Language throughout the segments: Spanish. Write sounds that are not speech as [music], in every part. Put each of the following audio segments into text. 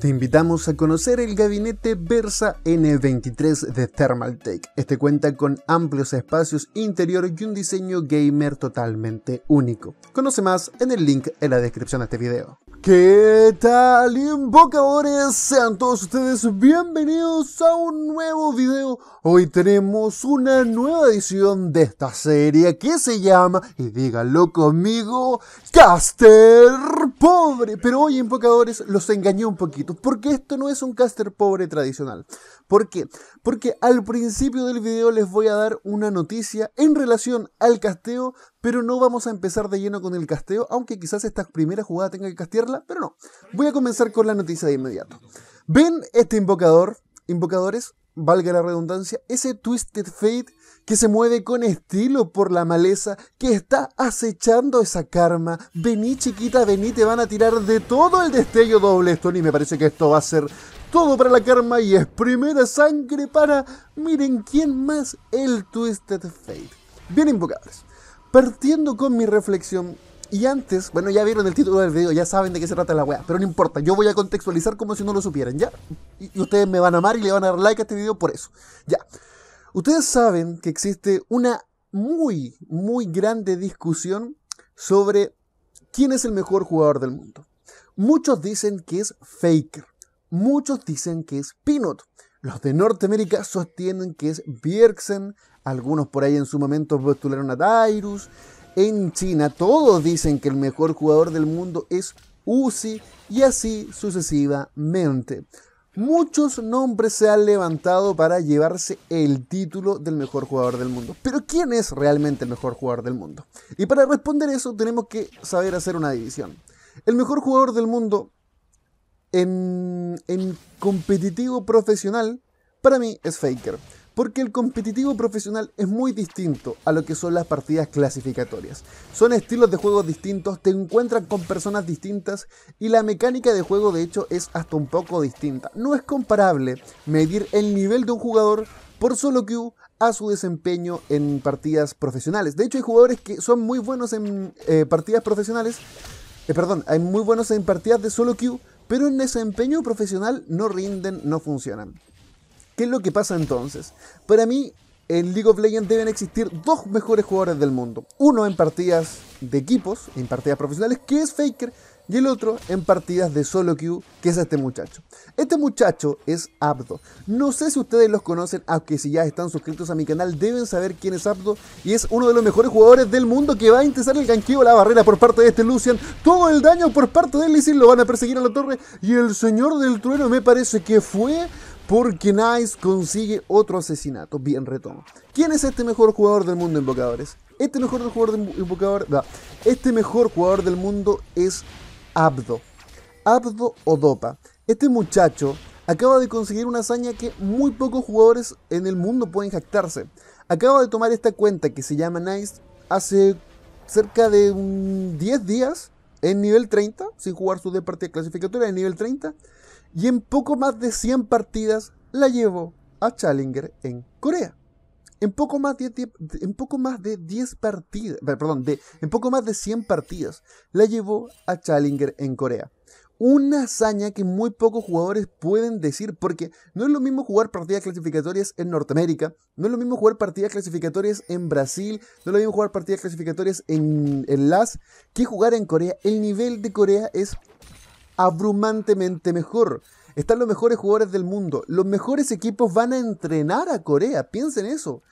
Te invitamos a conocer el gabinete Versa N23 de Thermaltake. Este cuenta con amplios espacios interior y un diseño gamer totalmente único. Conoce más en el link en la descripción de este video. ¿Qué tal invocadores? Sean todos ustedes bienvenidos a un nuevo video. Hoy tenemos una nueva edición de esta serie que se llama, y díganlo conmigo, Caster pobre, pero hoy Invocadores los engañó un poquito, porque esto no es un caster pobre tradicional. ¿Por qué? Porque al principio del video les voy a dar una noticia en relación al casteo, pero no vamos a empezar de lleno con el casteo, aunque quizás esta primera jugada tenga que castearla, pero no. Voy a comenzar con la noticia de inmediato. Ven este invocador, invocadores, valga la redundancia, ese Twisted Fate que se mueve con estilo por la maleza, que está acechando esa karma. Vení chiquita, vení, te van a tirar de todo el destello doble, Y Me parece que esto va a ser todo para la karma y es primera sangre para, miren quién más, el Twisted Fate. Bien invocables. Partiendo con mi reflexión, y antes, bueno, ya vieron el título del video, ya saben de qué se trata la weá, pero no importa, yo voy a contextualizar como si no lo supieran, ¿ya? Y, y, ustedes me van a amar y le van a dar like a este video por eso. Ya, Ustedes saben que existe una muy, muy grande discusión sobre quién es el mejor jugador del mundo. Muchos dicen que es Faker, muchos dicen que es Peanut, los de Norteamérica sostienen que es Bjergsen, algunos por ahí en su momento postularon a Dyrus, en China todos dicen que el mejor jugador del mundo es Uzi y así sucesivamente. Muchos nombres se han levantado para llevarse el título del mejor jugador del mundo. Pero ¿quién es realmente el mejor jugador del mundo? Y para responder eso tenemos que saber hacer una división. El mejor jugador del mundo en, competitivo profesional para mí es Faker porque el competitivo profesional es muy distinto a lo que son las partidas clasificatorias. Son estilos de juego distintos, te encuentran con personas distintas y la mecánica de juego de hecho es hasta un poco distinta. No es comparable medir el nivel de un jugador por solo queue a su desempeño en partidas profesionales. De hecho hay jugadores que son muy buenos en eh, partidas profesionales, eh, perdón, hay muy buenos en partidas de solo Q, pero en desempeño profesional no rinden, no funcionan. ¿Qué es lo que pasa entonces? Para mí, en League of Legends deben existir dos mejores jugadores del mundo. Uno en partidas de equipos, en partidas profesionales, que es Faker, y el otro en partidas de solo queue, que es este muchacho. Este muchacho es Abdo. No sé si ustedes los conocen, aunque si ya están suscritos a mi canal deben saber quién es Abdo. Y es uno de los mejores jugadores del mundo que va a intentar el ganqueo, la barrera por parte de este Lucian. Todo el daño por parte de Lizzie lo van a perseguir a la torre. Y el señor del trueno me parece que fue porque Nice consigue otro asesinato. Bien, retomo. ¿Quién es este mejor jugador del mundo, invocadores? Este mejor jugador de invocador. este mejor jugador del mundo es Abdo. Abdo Odopa. Este muchacho acaba de conseguir una hazaña que muy pocos jugadores en el mundo pueden jactarse. Acaba de tomar esta cuenta que se llama Nice hace cerca de un 10 días en nivel 30, sin jugar su de clasificatoria en nivel 30 y en poco más de 100 partidas la llevó a Challenger en Corea. En poco más de, 10 partidas, perdón, en poco más de 100 partidas la llevó a Challenger en Corea. Una hazaña que muy pocos jugadores pueden decir porque no es lo mismo jugar partidas clasificatorias en Norteamérica, no es lo mismo jugar partidas clasificatorias en Brasil, no es lo mismo jugar partidas clasificatorias en, en LAS que jugar en Corea. El nivel de Corea es abrumantemente mejor. Están los mejores jugadores del mundo. Los mejores equipos van a entrenar a Corea. Piensen eso.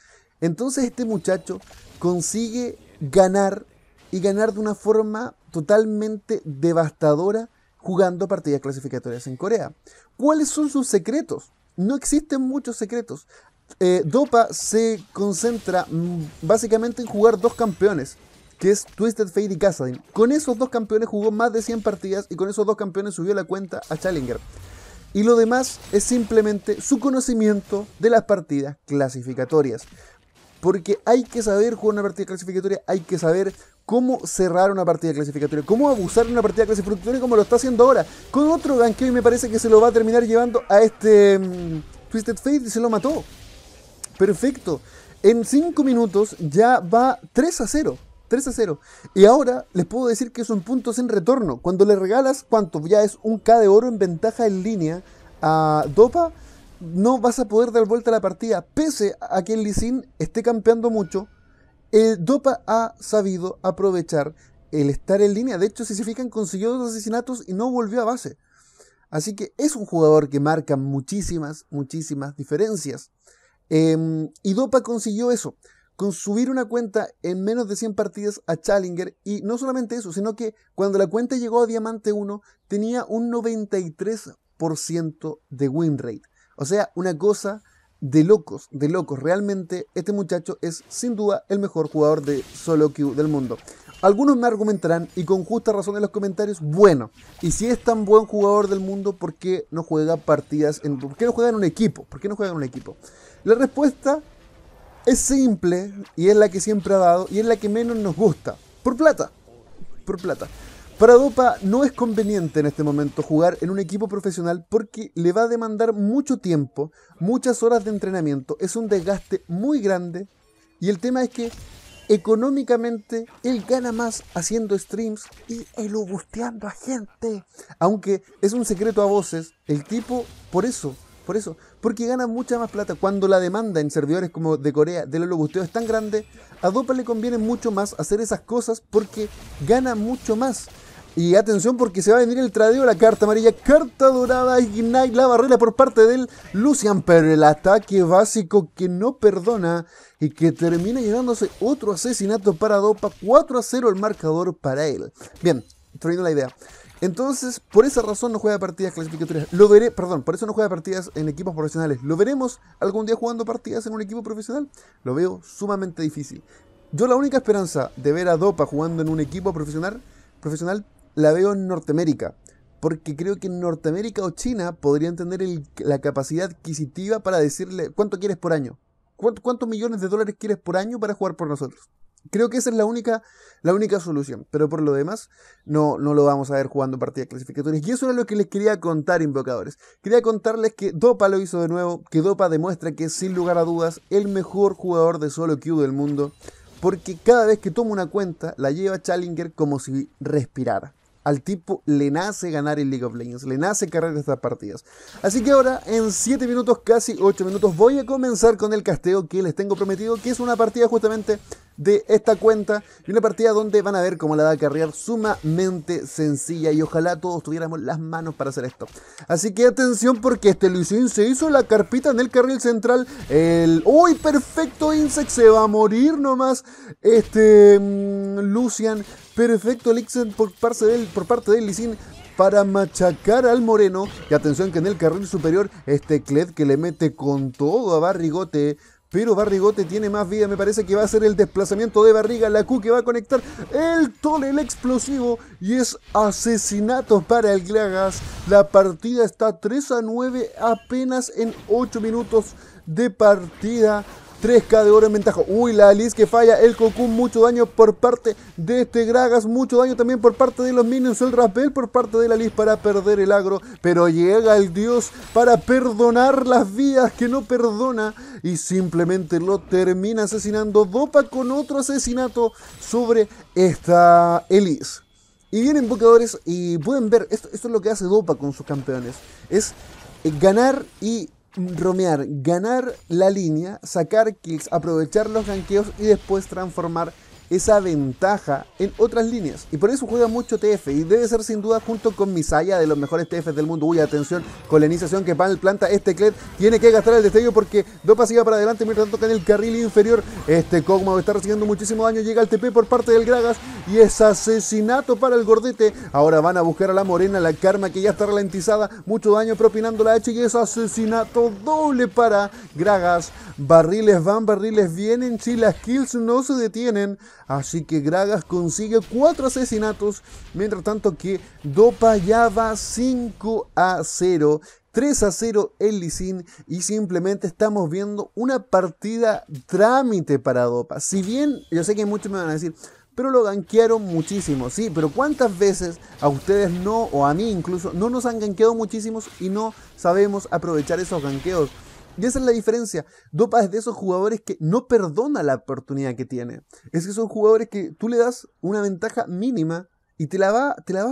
Entonces este muchacho consigue ganar y ganar de una forma totalmente devastadora jugando partidas clasificatorias en Corea. ¿Cuáles son sus secretos? No existen muchos secretos. Eh, Dopa se concentra mm, básicamente en jugar dos campeones, que es Twisted Fate y Kassadin. Con esos dos campeones jugó más de 100 partidas y con esos dos campeones subió la cuenta a Challenger. Y lo demás es simplemente su conocimiento de las partidas clasificatorias. Porque hay que saber jugar una partida clasificatoria, hay que saber cómo cerrar una partida clasificatoria, cómo abusar de una partida clasificatoria como lo está haciendo ahora. Con otro ganqueo y me parece que se lo va a terminar llevando a este mm, Twisted Fate y se lo mató. Perfecto. En 5 minutos ya va 3 a 0. 3 a 0. Y ahora les puedo decir que son puntos en retorno. Cuando le regalas, ¿cuánto? Ya es un K de oro en ventaja en línea a Dopa. No vas a poder dar vuelta a la partida, pese a que el Sin esté campeando mucho. el Dopa ha sabido aprovechar el estar en línea. De hecho, si se fijan, consiguió dos asesinatos y no volvió a base. Así que es un jugador que marca muchísimas, muchísimas diferencias. Em, y Dopa consiguió eso con subir una cuenta en menos de 100 partidas a Challenger y no solamente eso, sino que cuando la cuenta llegó a Diamante 1 tenía un 93% de win rate. O sea, una cosa de locos, de locos. Realmente este muchacho es sin duda el mejor jugador de solo queue del mundo. Algunos me argumentarán, y con justa razón en los comentarios, bueno, y si es tan buen jugador del mundo, ¿por qué no juega partidas en... ¿Por qué no juega en un equipo? ¿Por qué no juega en un equipo? La respuesta es simple y es la que siempre ha dado y es la que menos nos gusta. Por plata. Por plata. Para Dopa no es conveniente en este momento jugar en un equipo profesional porque le va a demandar mucho tiempo, muchas horas de entrenamiento, es un desgaste muy grande y el tema es que económicamente él gana más haciendo streams y elugusteando a gente. Aunque es un secreto a voces, el tipo por eso por eso, porque gana mucha más plata. Cuando la demanda en servidores como de Corea de los logusteos es tan grande, a Dopa le conviene mucho más hacer esas cosas porque gana mucho más. Y atención porque se va a venir el tradeo la carta amarilla, carta dorada, Ignite la barrera por parte del Lucian, pero el ataque básico que no perdona y que termina llevándose otro asesinato para Dopa, 4 a 0 el marcador para él. Bien, trayendo la idea. Entonces, por esa razón no juega partidas clasificatorias. Lo veré, perdón, por eso no juega partidas en equipos profesionales. ¿Lo veremos algún día jugando partidas en un equipo profesional? Lo veo sumamente difícil. Yo la única esperanza de ver a Dopa jugando en un equipo profesional, profesional la veo en Norteamérica. Porque creo que en Norteamérica o China podrían tener la capacidad adquisitiva para decirle cuánto quieres por año. ¿Cuántos millones de dólares quieres por año para jugar por nosotros? Creo que esa es la única, la única solución. Pero por lo demás, no, no lo vamos a ver jugando partidas clasificatorias. Y eso era lo que les quería contar, invocadores. Quería contarles que Dopa lo hizo de nuevo, que Dopa demuestra que es sin lugar a dudas el mejor jugador de solo queue del mundo. Porque cada vez que toma una cuenta, la lleva Challenger como si respirara. Al tipo le nace ganar en League of Legends, le nace cargar estas partidas. Así que ahora, en 7 minutos, casi 8 minutos, voy a comenzar con el casteo que les tengo prometido, que es una partida justamente de esta cuenta y una partida donde van a ver cómo la da a carrear sumamente sencilla y ojalá todos tuviéramos las manos para hacer esto. Así que atención porque este Luisín se hizo la carpita en el carril central. El uy, perfecto Insect se va a morir nomás. Este mm, Lucian Perfecto Elixir por parte de él, por parte de para machacar al Moreno. Y atención que en el carril superior este Cled que le mete con todo a Barrigote. Pero Barrigote tiene más vida, me parece que va a ser el desplazamiento de Barriga, la Q que va a conectar el tole, el explosivo, y es asesinato para el Glagas. La partida está 3 a 9 apenas en 8 minutos de partida. 3K de oro en ventaja. Uy, la Alice que falla. El Cocoon, mucho daño por parte de este Gragas. Mucho daño también por parte de los Minions. El Rapel por parte de la Alice para perder el agro. Pero llega el Dios para perdonar las vidas que no perdona. Y simplemente lo termina asesinando. Dopa con otro asesinato sobre esta Elise. Y vienen invocadores y pueden ver, esto, esto es lo que hace Dopa con sus campeones. Es ganar y romear, ganar la línea, sacar kills, aprovechar los ganqueos y después transformar esa ventaja en otras líneas. Y por eso juega mucho TF. Y debe ser sin duda junto con Misaya de los mejores TF del mundo. Uy, atención con la iniciación que planta este Kled. Tiene que gastar el destello porque Dopa sigue para adelante mientras toca en el carril inferior. Este Kog'Maw está recibiendo muchísimo daño. Llega el TP por parte del Gragas y es asesinato para el gordete. Ahora van a buscar a la morena, la karma que ya está ralentizada, mucho daño propinando la H y es asesinato doble para Gragas. Barriles van, barriles vienen, si las kills no se detienen. Así que Gragas consigue cuatro asesinatos, mientras tanto que Dopa ya va 5 a 0. 3 a 0 el Lisin y simplemente estamos viendo una partida trámite para Dopa. Si bien, yo sé que muchos me van a decir, pero lo ganquearon muchísimo, sí, pero ¿cuántas veces a ustedes no, o a mí incluso, no nos han ganqueado muchísimos y no sabemos aprovechar esos ganqueos? Y esa es la diferencia. Dopa es de esos jugadores que no perdona la oportunidad que tiene. Es que son jugadores que tú le das una ventaja mínima y te la va, te la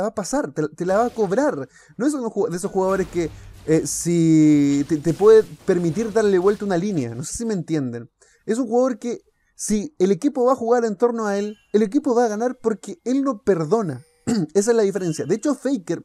va, a pasar, te, la va a cobrar. No es de esos jugadores que eh, si te, te puede permitir darle vuelta una línea. No sé si me entienden. Es un jugador que si el equipo va a jugar en torno a él, el equipo va a ganar porque él no perdona. [clears throat] Esa es la diferencia. De hecho, Faker,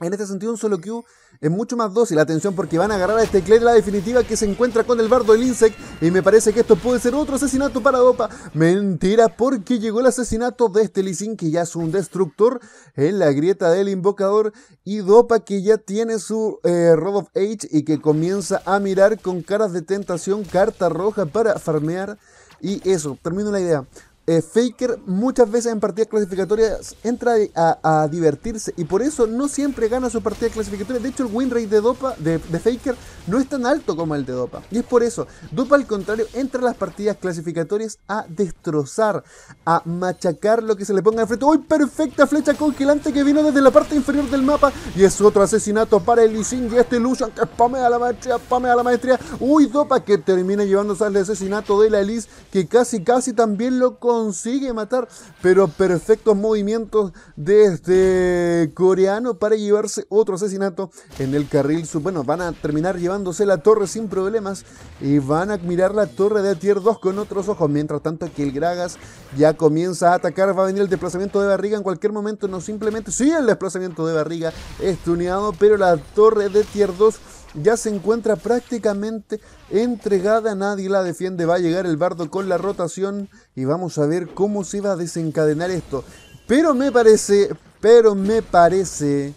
en este sentido, un solo Q es mucho más dócil. Atención, porque van a agarrar a este Clay la definitiva que se encuentra con el bardo del Insect. Y me parece que esto puede ser otro asesinato para Dopa. Mentira, porque llegó el asesinato de este Sin, que ya es un destructor en la grieta del invocador. Y Dopa, que ya tiene su Road eh, Rod of Age y que comienza a mirar con caras de tentación, carta roja para farmear. Y eso, termino la idea. Eh, Faker muchas veces en partidas clasificatorias entra a, divertirse y por eso no siempre gana su partida clasificatoria. De hecho, el win rate de, Dopa, de, Faker no es tan alto como el de Dopa. Y es por eso, Dopa al contrario entra a las partidas clasificatorias a destrozar, a machacar lo que se le ponga enfrente. ¡Uy, perfecta flecha congelante que vino desde la parte inferior del mapa! Y es otro asesinato para el Ising. y este Lucian que spamea la maestría, a la maestría. ¡Uy, Dopa que termina llevándose al asesinato de la Elise que casi, casi también lo consigue matar, pero perfectos movimientos de este coreano para llevarse otro asesinato en el carril Bueno, van a terminar llevándose la torre sin problemas y van a mirar la torre de tier 2 con otros ojos. Mientras tanto, que el Gragas ya comienza a atacar, va a venir el desplazamiento de barriga en cualquier momento, no simplemente, sí, el desplazamiento de barriga es tuneado, pero la torre de tier 2 ya se encuentra prácticamente entregada, nadie la defiende, va a llegar el bardo con la rotación y vamos a ver cómo se va a desencadenar esto. Pero me parece, pero me parece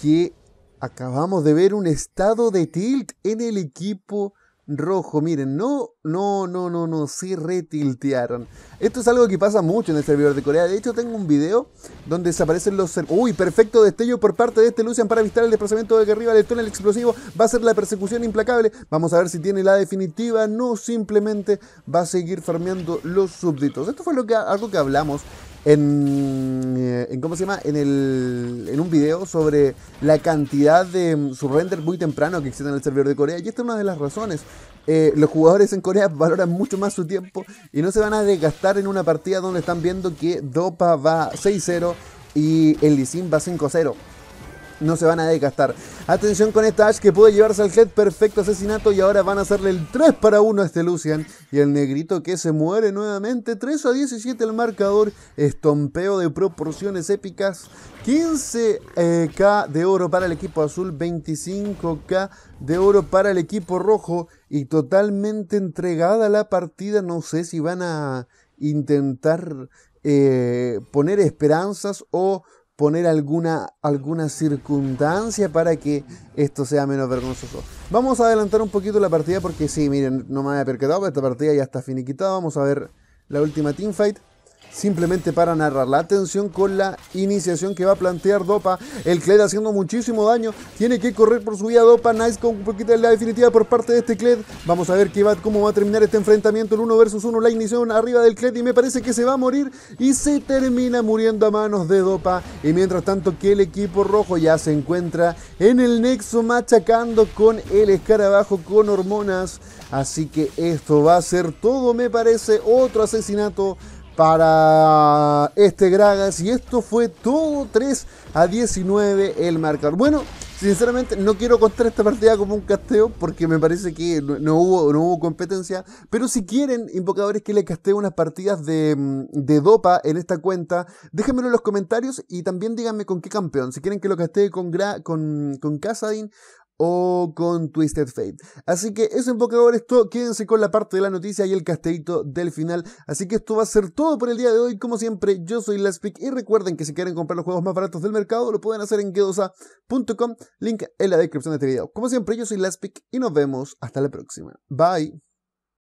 que acabamos de ver un estado de tilt en el equipo rojo. Miren, no, no, no, no, no, sí retiltearon. Esto es algo que pasa mucho en el servidor de Corea. De hecho, tengo un video donde desaparecen los... Uy, perfecto destello por parte de este Lucian para avistar el desplazamiento de que arriba del túnel explosivo. Va a ser la persecución implacable. Vamos a ver si tiene la definitiva. No, simplemente va a seguir farmeando los súbditos. Esto fue lo que, algo que hablamos eh, en, ¿cómo se llama? En, el, en un video sobre la cantidad de mm, surrender muy temprano que existe en el servidor de Corea. Y esta es una de las razones. Eh, los jugadores en Corea [laughs] valoran mucho más su tiempo y no se van a desgastar en una partida donde están viendo que Dopa va 6-0 y el Lisin va 5-0 no se van a desgastar. Atención con esta Ash que puede llevarse al head, perfecto asesinato y ahora van a hacerle el 3 para 1 a este Lucian. Y el negrito que se muere nuevamente, 3 a 17 el marcador, estompeo de proporciones épicas, 15k eh, de oro para el equipo azul, 25k de oro para el equipo rojo y totalmente entregada la partida, no sé si van a intentar eh, poner esperanzas o poner alguna, alguna circunstancia para que esto sea menos vergonzoso. Vamos a adelantar un poquito la partida porque sí, miren, no me había percatado, esta partida ya está finiquitada. Vamos a ver la última teamfight simplemente para narrar la atención con la iniciación que va a plantear Dopa. El Kled haciendo muchísimo daño. Tiene que correr por su vía Dopa. Nice con un poquito de la definitiva por parte de este Kled. Vamos a ver qué va, cómo va a terminar este enfrentamiento. El 1 versus 1. La iniciación arriba del Kled. Y me parece que se va a morir. Y se termina muriendo a manos de Dopa. Y mientras tanto que el equipo rojo ya se encuentra en el nexo machacando con el escarabajo con hormonas. Así que esto va a ser todo me parece. Otro asesinato para este Gragas y esto fue todo 3 a 19 el marcador. Bueno, sinceramente no quiero contar esta partida como un casteo porque me parece que no, hubo, no hubo competencia, pero si quieren invocadores que le castee unas partidas de, mm, de, dopa en esta cuenta, déjenmelo en los comentarios y también díganme con qué campeón, si quieren que lo castee con, Gra con, con Casadin o con Twisted Fate. Así que eso en poco hora es todo. Quédense con la parte de la noticia y el castellito del final. Así que esto va a ser todo por el día de hoy. Como siempre, yo soy Laspic y recuerden que si quieren comprar los juegos más baratos del mercado, lo pueden hacer en gedosa.com. Link en la descripción de este video. Como siempre, yo soy Laspic y nos vemos hasta la próxima. Bye.